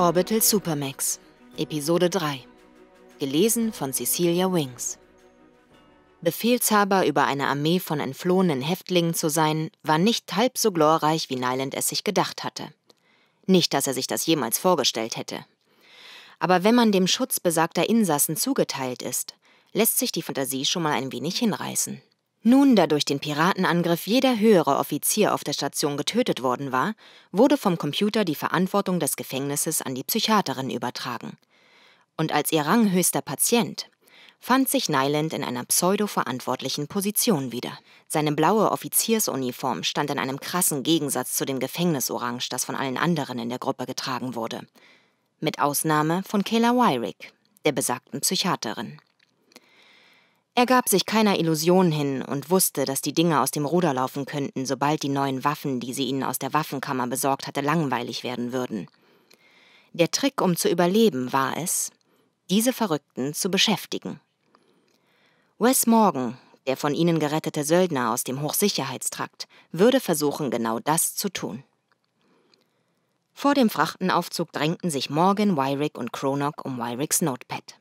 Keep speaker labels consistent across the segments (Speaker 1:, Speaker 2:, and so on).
Speaker 1: Orbital Supermax, Episode 3. Gelesen von Cecilia Wings. Befehlshaber über eine Armee von entflohenen Häftlingen zu sein, war nicht halb so glorreich, wie Nyland es sich gedacht hatte. Nicht, dass er sich das jemals vorgestellt hätte. Aber wenn man dem Schutz besagter Insassen zugeteilt ist, lässt sich die Fantasie schon mal ein wenig hinreißen. Nun, da durch den Piratenangriff jeder höhere Offizier auf der Station getötet worden war, wurde vom Computer die Verantwortung des Gefängnisses an die Psychiaterin übertragen. Und als ihr ranghöchster Patient fand sich Nyland in einer pseudo-verantwortlichen Position wieder. Seine blaue Offiziersuniform stand in einem krassen Gegensatz zu dem Gefängnisorange, das von allen anderen in der Gruppe getragen wurde. Mit Ausnahme von Kayla Wyrick, der besagten Psychiaterin. Er gab sich keiner Illusion hin und wusste, dass die Dinge aus dem Ruder laufen könnten, sobald die neuen Waffen, die sie ihnen aus der Waffenkammer besorgt hatte, langweilig werden würden. Der Trick, um zu überleben, war es, diese Verrückten zu beschäftigen. Wes Morgan, der von ihnen gerettete Söldner aus dem Hochsicherheitstrakt, würde versuchen, genau das zu tun. Vor dem Frachtenaufzug drängten sich Morgan, Wyrick und Cronok um Wyricks Notepad.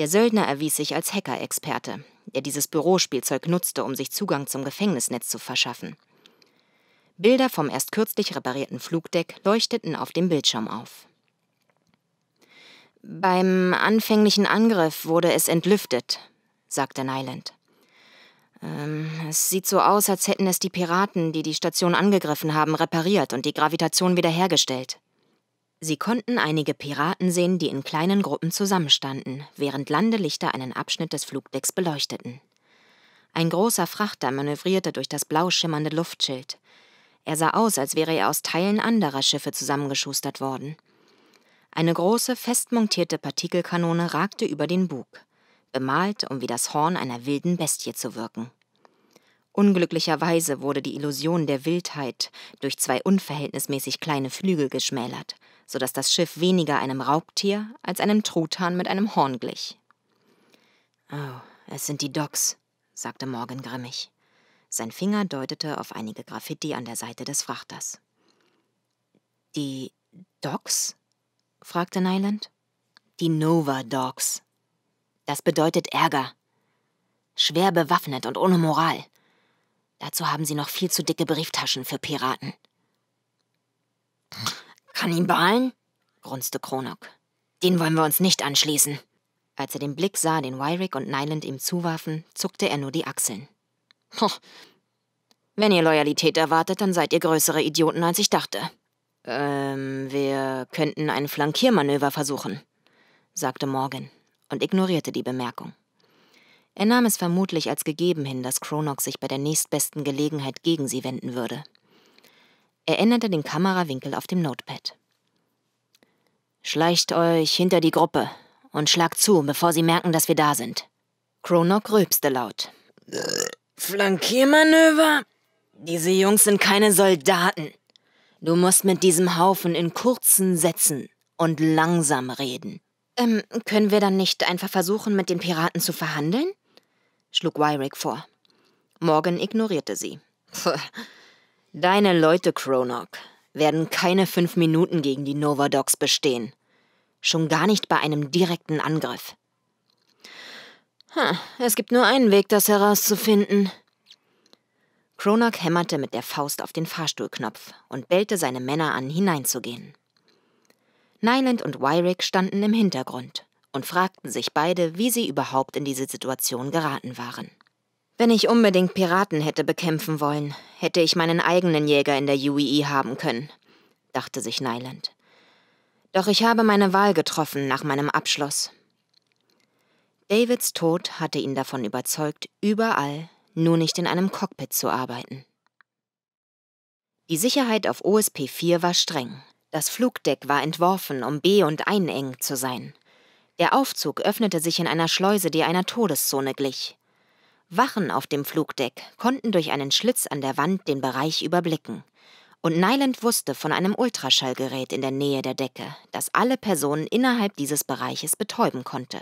Speaker 1: Der Söldner erwies sich als Hacker-Experte, der dieses Bürospielzeug nutzte, um sich Zugang zum Gefängnisnetz zu verschaffen. Bilder vom erst kürzlich reparierten Flugdeck leuchteten auf dem Bildschirm auf. Beim anfänglichen Angriff wurde es entlüftet, sagte Nyland. Ähm, es sieht so aus, als hätten es die Piraten, die die Station angegriffen haben, repariert und die Gravitation wiederhergestellt. Sie konnten einige Piraten sehen, die in kleinen Gruppen zusammenstanden, während Landelichter einen Abschnitt des Flugdecks beleuchteten. Ein großer Frachter manövrierte durch das blau schimmernde Luftschild. Er sah aus, als wäre er aus Teilen anderer Schiffe zusammengeschustert worden. Eine große, festmontierte Partikelkanone ragte über den Bug, bemalt, um wie das Horn einer wilden Bestie zu wirken. Unglücklicherweise wurde die Illusion der Wildheit durch zwei unverhältnismäßig kleine Flügel geschmälert – sodass das Schiff weniger einem Raubtier als einem Truthahn mit einem Horn glich. Oh, es sind die Docks, sagte Morgan grimmig. Sein Finger deutete auf einige Graffiti an der Seite des Frachters. Die Docks? fragte Nyland. Die Nova Dogs. Das bedeutet Ärger. Schwer bewaffnet und ohne Moral. Dazu haben sie noch viel zu dicke Brieftaschen für Piraten. Kannibalen? grunzte Kronok. Den wollen wir uns nicht anschließen. Als er den Blick sah, den Wyrick und Nyland ihm zuwarfen, zuckte er nur die Achseln. Hoch. Wenn ihr Loyalität erwartet, dann seid ihr größere Idioten, als ich dachte. Ähm, wir könnten ein Flankiermanöver versuchen, sagte Morgan und ignorierte die Bemerkung. Er nahm es vermutlich als gegeben hin, dass Kronox sich bei der nächstbesten Gelegenheit gegen sie wenden würde. Er änderte den Kamerawinkel auf dem Notepad. Schleicht euch hinter die Gruppe und schlagt zu, bevor sie merken, dass wir da sind. Kronock rülpste laut. Flankiermanöver? Diese Jungs sind keine Soldaten. Du musst mit diesem Haufen in kurzen Sätzen und langsam reden. Ähm, können wir dann nicht einfach versuchen, mit den Piraten zu verhandeln? schlug Wyrick vor. Morgan ignorierte sie. Deine Leute, Cronok, werden keine fünf Minuten gegen die Novadocs bestehen. Schon gar nicht bei einem direkten Angriff. Hm, es gibt nur einen Weg, das herauszufinden. Cronok hämmerte mit der Faust auf den Fahrstuhlknopf und bellte seine Männer an, hineinzugehen. Nyland und Wyrick standen im Hintergrund und fragten sich beide, wie sie überhaupt in diese Situation geraten waren. Wenn ich unbedingt Piraten hätte bekämpfen wollen, hätte ich meinen eigenen Jäger in der UEE e haben können, dachte sich Nyland. Doch ich habe meine Wahl getroffen nach meinem Abschluss. Davids Tod hatte ihn davon überzeugt, überall, nur nicht in einem Cockpit zu arbeiten. Die Sicherheit auf OSP-4 war streng. Das Flugdeck war entworfen, um be- und eineng zu sein. Der Aufzug öffnete sich in einer Schleuse, die einer Todeszone glich. Wachen auf dem Flugdeck konnten durch einen Schlitz an der Wand den Bereich überblicken. Und Nyland wusste von einem Ultraschallgerät in der Nähe der Decke, das alle Personen innerhalb dieses Bereiches betäuben konnte.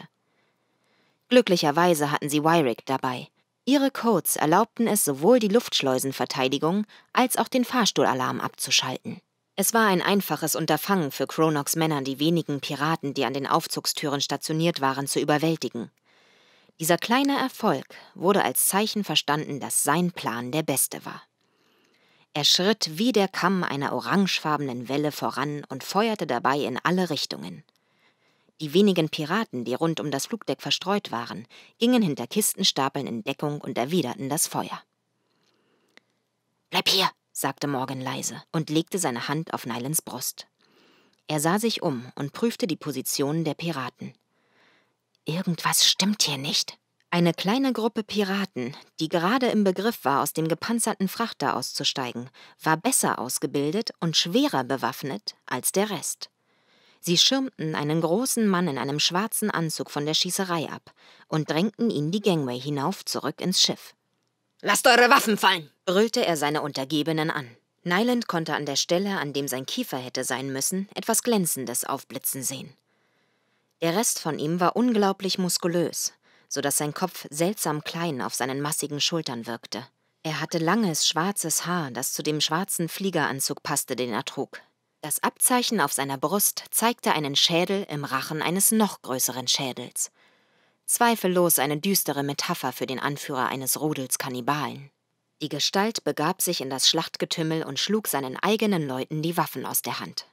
Speaker 1: Glücklicherweise hatten sie Wyrick dabei. Ihre Codes erlaubten es, sowohl die Luftschleusenverteidigung als auch den Fahrstuhlalarm abzuschalten. Es war ein einfaches Unterfangen für Cronox Männer, die wenigen Piraten, die an den Aufzugstüren stationiert waren, zu überwältigen. Dieser kleine Erfolg wurde als Zeichen verstanden, dass sein Plan der beste war. Er schritt wie der Kamm einer orangefarbenen Welle voran und feuerte dabei in alle Richtungen. Die wenigen Piraten, die rund um das Flugdeck verstreut waren, gingen hinter Kistenstapeln in Deckung und erwiderten das Feuer. Bleib hier, sagte Morgan leise und legte seine Hand auf Nylans Brust. Er sah sich um und prüfte die Positionen der Piraten. Irgendwas stimmt hier nicht. Eine kleine Gruppe Piraten, die gerade im Begriff war, aus dem gepanzerten Frachter auszusteigen, war besser ausgebildet und schwerer bewaffnet als der Rest. Sie schirmten einen großen Mann in einem schwarzen Anzug von der Schießerei ab und drängten ihn die Gangway hinauf zurück ins Schiff. Lasst eure Waffen fallen! brüllte er seine Untergebenen an. Nyland konnte an der Stelle, an dem sein Kiefer hätte sein müssen, etwas Glänzendes aufblitzen sehen. Der Rest von ihm war unglaublich muskulös, sodass sein Kopf seltsam klein auf seinen massigen Schultern wirkte. Er hatte langes, schwarzes Haar, das zu dem schwarzen Fliegeranzug passte, den er trug. Das Abzeichen auf seiner Brust zeigte einen Schädel im Rachen eines noch größeren Schädels. Zweifellos eine düstere Metapher für den Anführer eines Rudels Kannibalen. Die Gestalt begab sich in das Schlachtgetümmel und schlug seinen eigenen Leuten die Waffen aus der Hand.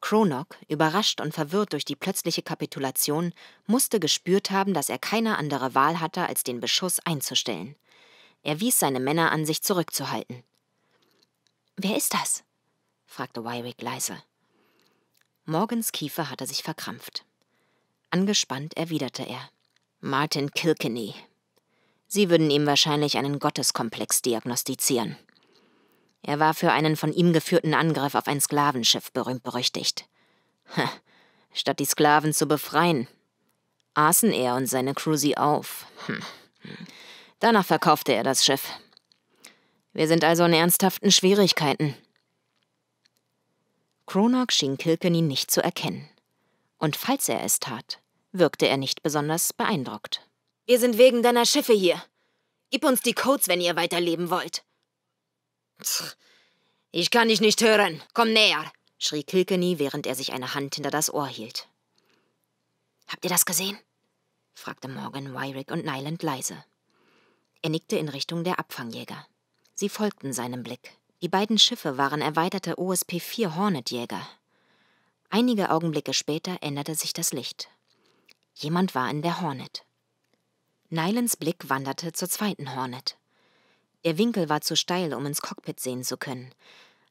Speaker 1: Cronock, überrascht und verwirrt durch die plötzliche Kapitulation, musste gespürt haben, dass er keine andere Wahl hatte, als den Beschuss einzustellen. Er wies seine Männer an, sich zurückzuhalten. Wer ist das? fragte Wyrick leise. Morgans Kiefer hatte sich verkrampft. Angespannt erwiderte er. Martin Kilkenny. Sie würden ihm wahrscheinlich einen Gotteskomplex diagnostizieren. Er war für einen von ihm geführten Angriff auf ein Sklavenschiff berühmt berüchtigt. Statt die Sklaven zu befreien, aßen er und seine Crew sie auf. Hm. Danach verkaufte er das Schiff. Wir sind also in ernsthaften Schwierigkeiten. Cronach schien Kilkenny nicht zu erkennen. Und falls er es tat, wirkte er nicht besonders beeindruckt. Wir sind wegen deiner Schiffe hier. Gib uns die Codes, wenn ihr weiterleben wollt. Ich kann dich nicht hören. Komm näher, schrie Kilkenny, während er sich eine Hand hinter das Ohr hielt. Habt ihr das gesehen? fragte Morgan, Wyrick und Nyland leise. Er nickte in Richtung der Abfangjäger. Sie folgten seinem Blick. Die beiden Schiffe waren erweiterte OSP-4 Hornet-Jäger. Einige Augenblicke später änderte sich das Licht. Jemand war in der Hornet. Nylands Blick wanderte zur zweiten Hornet. Der Winkel war zu steil, um ins Cockpit sehen zu können.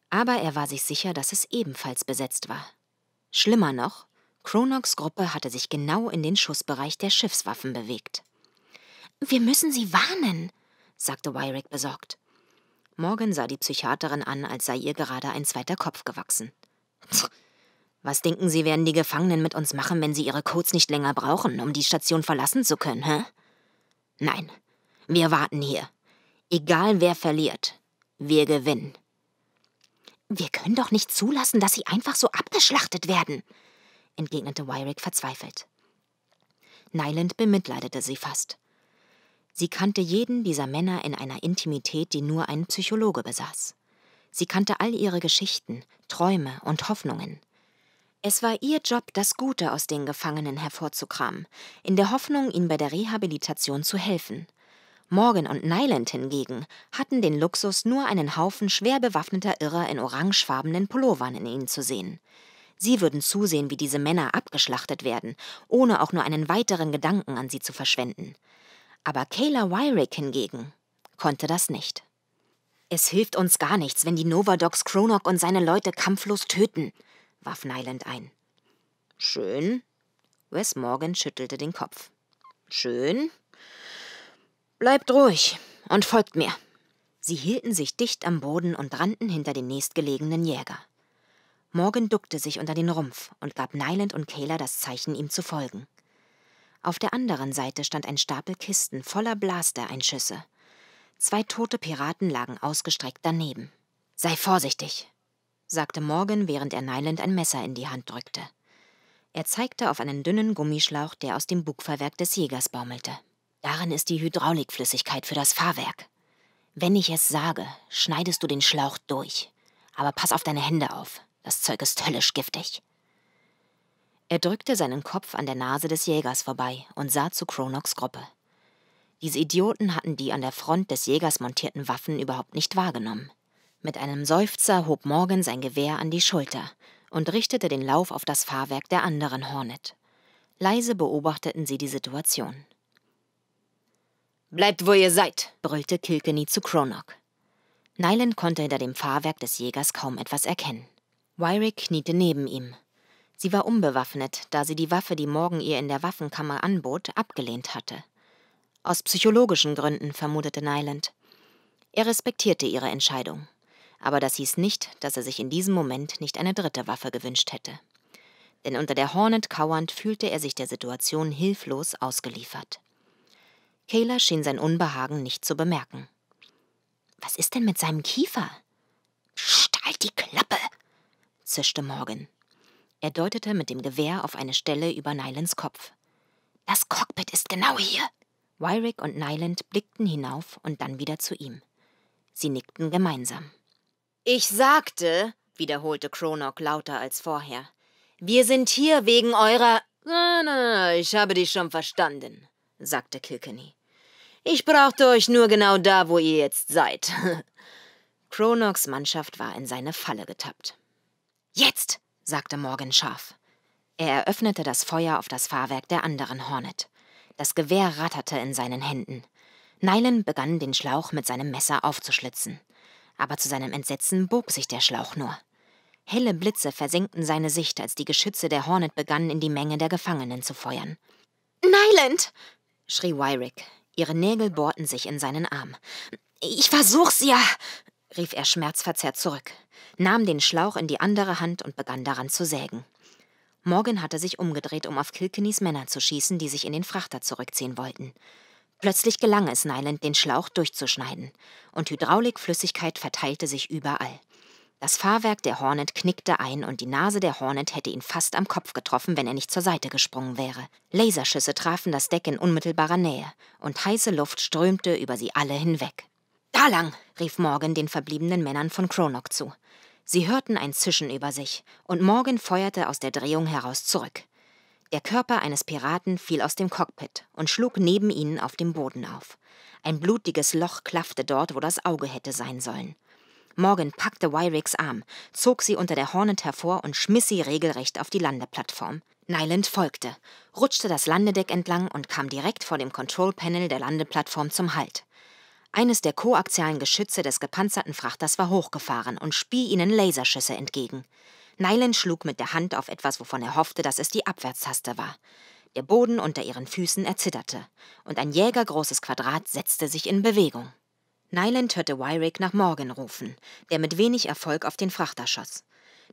Speaker 1: Aber er war sich sicher, dass es ebenfalls besetzt war. Schlimmer noch, Cronox Gruppe hatte sich genau in den Schussbereich der Schiffswaffen bewegt. Wir müssen sie warnen, sagte Wyrick besorgt. Morgan sah die Psychiaterin an, als sei ihr gerade ein zweiter Kopf gewachsen. Was denken Sie, werden die Gefangenen mit uns machen, wenn sie ihre Codes nicht länger brauchen, um die Station verlassen zu können, hä? Nein, wir warten hier, Egal wer verliert, wir gewinnen. Wir können doch nicht zulassen, dass sie einfach so abgeschlachtet werden, entgegnete Wyrick verzweifelt. Nyland bemitleidete sie fast. Sie kannte jeden dieser Männer in einer Intimität, die nur ein Psychologe besaß. Sie kannte all ihre Geschichten, Träume und Hoffnungen. Es war ihr Job, das Gute aus den Gefangenen hervorzukramen, in der Hoffnung, ihnen bei der Rehabilitation zu helfen. Morgan und Nyland hingegen hatten den Luxus, nur einen Haufen schwer bewaffneter Irrer in orangefarbenen Pullovern in ihnen zu sehen. Sie würden zusehen, wie diese Männer abgeschlachtet werden, ohne auch nur einen weiteren Gedanken an sie zu verschwenden. Aber Kayla Wyrick hingegen konnte das nicht. Es hilft uns gar nichts, wenn die Novadocs Kronok und seine Leute kampflos töten, warf Nyland ein. Schön. Wes Morgan schüttelte den Kopf. Schön, Bleibt ruhig und folgt mir. Sie hielten sich dicht am Boden und rannten hinter den nächstgelegenen Jäger. Morgan duckte sich unter den Rumpf und gab Nyland und Kayla das Zeichen, ihm zu folgen. Auf der anderen Seite stand ein Stapel Kisten voller Blastereinschüsse. Zwei tote Piraten lagen ausgestreckt daneben. Sei vorsichtig, sagte Morgan, während er Nyland ein Messer in die Hand drückte. Er zeigte auf einen dünnen Gummischlauch, der aus dem Bugverwerk des Jägers baumelte. Darin ist die Hydraulikflüssigkeit für das Fahrwerk. Wenn ich es sage, schneidest du den Schlauch durch. Aber pass auf deine Hände auf. Das Zeug ist höllisch giftig. Er drückte seinen Kopf an der Nase des Jägers vorbei und sah zu Cronox Gruppe. Diese Idioten hatten die an der Front des Jägers montierten Waffen überhaupt nicht wahrgenommen. Mit einem Seufzer hob Morgan sein Gewehr an die Schulter und richtete den Lauf auf das Fahrwerk der anderen Hornet. Leise beobachteten sie die Situation. Bleibt, wo ihr seid, brüllte Kilkenny zu Cronach. Nyland konnte hinter dem Fahrwerk des Jägers kaum etwas erkennen. Wyrick kniete neben ihm. Sie war unbewaffnet, da sie die Waffe, die Morgan ihr in der Waffenkammer anbot, abgelehnt hatte. Aus psychologischen Gründen, vermutete Nyland. Er respektierte ihre Entscheidung. Aber das hieß nicht, dass er sich in diesem Moment nicht eine dritte Waffe gewünscht hätte. Denn unter der Hornet kauernd fühlte er sich der Situation hilflos ausgeliefert. Kayla schien sein Unbehagen nicht zu bemerken. Was ist denn mit seinem Kiefer? Stahlt die Klappe! zischte Morgan. Er deutete mit dem Gewehr auf eine Stelle über Nylans Kopf. Das Cockpit ist genau hier. Wyrick und Nyland blickten hinauf und dann wieder zu ihm. Sie nickten gemeinsam. Ich sagte, wiederholte Kronok lauter als vorher, wir sind hier wegen eurer. Na, na, ich habe dich schon verstanden, sagte Kilkenny. Ich brauchte euch nur genau da, wo ihr jetzt seid. Cronox Mannschaft war in seine Falle getappt. Jetzt, sagte Morgan scharf. Er eröffnete das Feuer auf das Fahrwerk der anderen Hornet. Das Gewehr ratterte in seinen Händen. Nylan begann, den Schlauch mit seinem Messer aufzuschlitzen. Aber zu seinem Entsetzen bog sich der Schlauch nur. Helle Blitze versenkten seine Sicht, als die Geschütze der Hornet begannen, in die Menge der Gefangenen zu feuern. Nyland! schrie Wyrick. Ihre Nägel bohrten sich in seinen Arm. Ich versuch's ja, rief er schmerzverzerrt zurück, nahm den Schlauch in die andere Hand und begann daran zu sägen. Morgan hatte sich umgedreht, um auf Kilkenys Männer zu schießen, die sich in den Frachter zurückziehen wollten. Plötzlich gelang es Nyland, den Schlauch durchzuschneiden, und Hydraulikflüssigkeit verteilte sich überall. Das Fahrwerk der Hornet knickte ein und die Nase der Hornet hätte ihn fast am Kopf getroffen, wenn er nicht zur Seite gesprungen wäre. Laserschüsse trafen das Deck in unmittelbarer Nähe und heiße Luft strömte über sie alle hinweg. Da lang! rief Morgan den verbliebenen Männern von Cronock zu. Sie hörten ein Zischen über sich und Morgan feuerte aus der Drehung heraus zurück. Der Körper eines Piraten fiel aus dem Cockpit und schlug neben ihnen auf dem Boden auf. Ein blutiges Loch klaffte dort, wo das Auge hätte sein sollen. Morgan packte Wyricks Arm, zog sie unter der Hornet hervor und schmiss sie regelrecht auf die Landeplattform. Nyland folgte, rutschte das Landedeck entlang und kam direkt vor dem Control Panel der Landeplattform zum Halt. Eines der koaxialen Geschütze des gepanzerten Frachters war hochgefahren und spie ihnen Laserschüsse entgegen. Nyland schlug mit der Hand auf etwas, wovon er hoffte, dass es die Abwärtstaste war. Der Boden unter ihren Füßen erzitterte, und ein jägergroßes Quadrat setzte sich in Bewegung. Nyland hörte Wyrick nach Morgan rufen, der mit wenig Erfolg auf den Frachter schoss.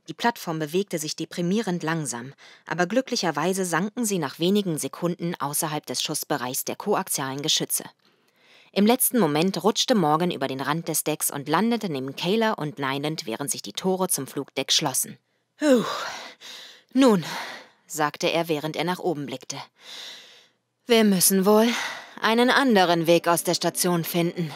Speaker 1: Die Plattform bewegte sich deprimierend langsam, aber glücklicherweise sanken sie nach wenigen Sekunden außerhalb des Schussbereichs der koaxialen Geschütze. Im letzten Moment rutschte Morgan über den Rand des Decks und landete neben Kayla und Nyland, während sich die Tore zum Flugdeck schlossen. Puh. Nun, sagte er, während er nach oben blickte. Wir müssen wohl einen anderen Weg aus der Station finden.